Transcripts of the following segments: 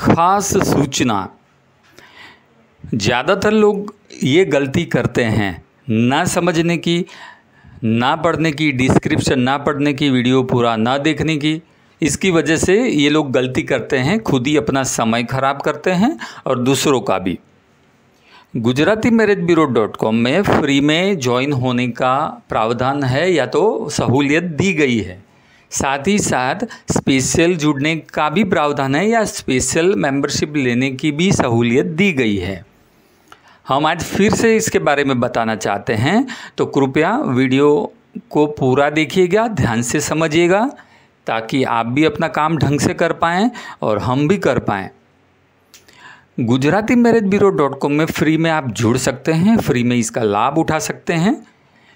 ख़ास सूचना ज़्यादातर लोग ये गलती करते हैं ना समझने की ना पढ़ने की डिस्क्रिप्शन ना पढ़ने की वीडियो पूरा ना देखने की इसकी वजह से ये लोग गलती करते हैं खुद ही अपना समय खराब करते हैं और दूसरों का भी Gujarati marriage bureau dot com में फ्री में ज्वाइन होने का प्रावधान है या तो सहूलियत दी गई है साथ ही साथ स्पेशल जुड़ने का भी प्रावधान है या स्पेशल मेंबरशिप लेने की भी सहूलियत दी गई है हम आज फिर से इसके बारे में बताना चाहते हैं तो कृपया वीडियो को पूरा देखिएगा ध्यान से समझिएगा ताकि आप भी अपना काम ढंग से कर पाएँ और हम भी कर पाएँ Gujarati marriage bureau dot com में फ्री में आप जुड़ सकते हैं फ्री में इसका लाभ उठा सकते हैं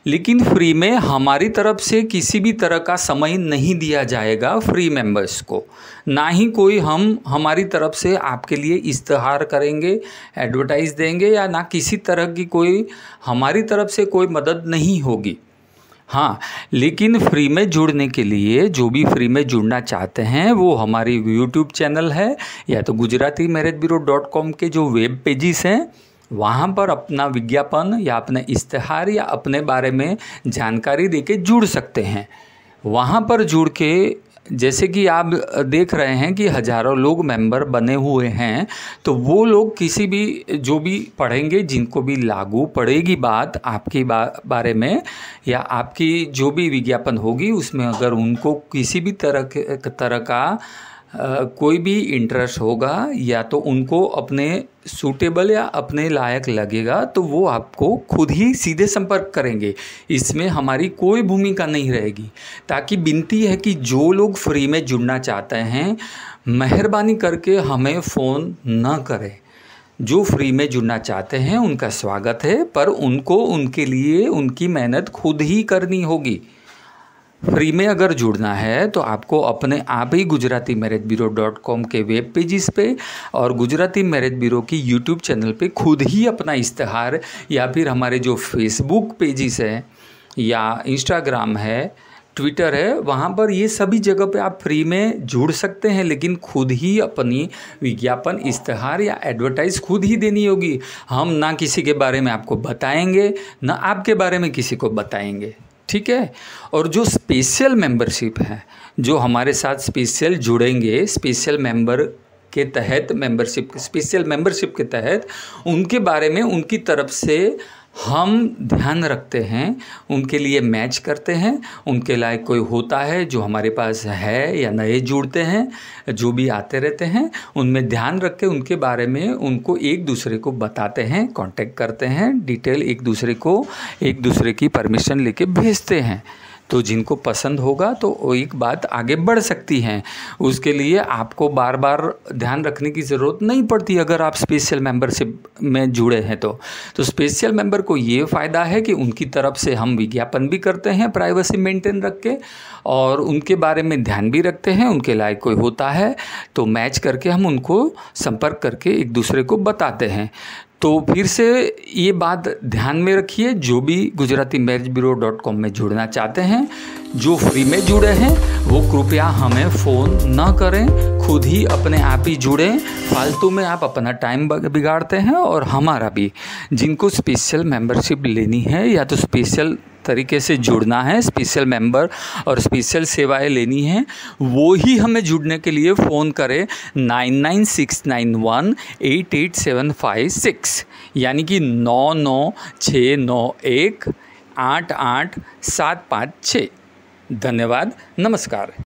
लेकिन फ्री में हमारी तरफ से किसी भी तरह का समय नहीं दिया जाएगा फ्री मेंबर्स को ना ही कोई हम हमारी तरफ से आपके लिए इश्तहार करेंगे एडवर्टाइज देंगे या ना किसी तरह की कोई हमारी तरफ से कोई मदद नहीं होगी हाँ लेकिन फ्री में जुड़ने के लिए जो भी फ्री में जुड़ना चाहते हैं वो हमारी यूट्यूब चैनल है या तो Gujarati marriage bureau dot com के जो वेब पेजिस हैं वहाँ पर अपना विज्ञापन या अपने इश्तहार या अपने बारे में जानकारी दे के जुड़ सकते हैं वहाँ पर जुड़ के जैसे कि आप देख रहे हैं कि हजारों लोग मेंबर बने हुए हैं तो वो लोग किसी भी जो भी पढ़ेंगे जिनको भी लागू पड़ेगी बात आपकी बारे में या आपकी जो भी विज्ञापन होगी उसमें अगर उनको किसी भी तरह तरह का कोई भी इंटरेस्ट होगा या तो उनको अपने सूटेबल या अपने लायक लगेगा तो वो आपको खुद ही सीधे संपर्क करेंगे इसमें हमारी कोई भूमिका नहीं रहेगी ताकि विनती है कि जो लोग फ्री में जुड़ना चाहते हैं मेहरबानी करके हमें फ़ोन ना करें जो फ्री में जुड़ना चाहते हैं उनका स्वागत है पर उनको उनके लिए उनकी मेहनत खुद ही करनी होगी फ्री में अगर जुड़ना है तो आपको अपने आप ही Gujarati marriage bureau dot com के वेब पेजिस पे और गुजराती मैरिज ब्यूरो की यूट्यूब चैनल पे खुद ही अपना इश्तहार या फिर हमारे जो फेसबुक पेजिस हैं या इंस्टाग्राम है ट्विटर है वहाँ पर ये सभी जगह पे आप फ्री में जुड़ सकते हैं लेकिन खुद ही अपनी विज्ञापन इश्तहार या एडवर्टाइज खुद ही देनी होगी हम ना किसी के बारे में आपको बताएंगे ना आपके बारे में किसी को बताएंगे ठीक है और जो स्पेशल मेंबरशिप है जो हमारे साथ स्पेशल जुड़ेंगे स्पेशल मेंबर के तहत मेंबरशिप स्पेशल मेंबरशिप के तहत उनके बारे में उनकी तरफ से हम ध्यान रखते हैं उनके लिए मैच करते हैं उनके लायक कोई होता है जो हमारे पास है या नए जुड़ते हैं जो भी आते रहते हैं उनमें ध्यान रख के उनके बारे में उनको एक दूसरे को बताते हैं कांटेक्ट करते हैं डिटेल एक दूसरे को एक दूसरे की परमिशन लेके भेजते हैं तो जिनको पसंद होगा तो एक बात आगे बढ़ सकती है उसके लिए आपको बार बार ध्यान रखने की ज़रूरत नहीं पड़ती अगर आप स्पेशल मेंबरशिप में जुड़े हैं तो तो स्पेशल मेंबर को ये फ़ायदा है कि उनकी तरफ से हम विज्ञापन भी करते हैं प्राइवेसी मेंटेन रख के और उनके बारे में ध्यान भी रखते हैं उनके लायक कोई होता है तो मैच करके हम उनको संपर्क करके एक दूसरे को बताते हैं तो फिर से ये बात ध्यान में रखिए जो भी Gujarati marriage bureau dot com में जुड़ना चाहते हैं जो फ्री में जुड़े हैं वो कृपया हमें फ़ोन न करें खुद ही अपने आप ही जुड़ें फालतू में आप अपना टाइम बिगाड़ते हैं और हमारा भी जिनको स्पेशल मेंबरशिप लेनी है या तो स्पेशल तरीके से जुड़ना है स्पेशल मेंबर और स्पेशल सेवाएं लेनी हैं वो ही हमें जुड़ने के लिए फ़ोन करें nine nine six nine one eight eight seven five six यानी कि नौ नौ छः नौ एक आठ आठ सात पाँच छः धन्यवाद नमस्कार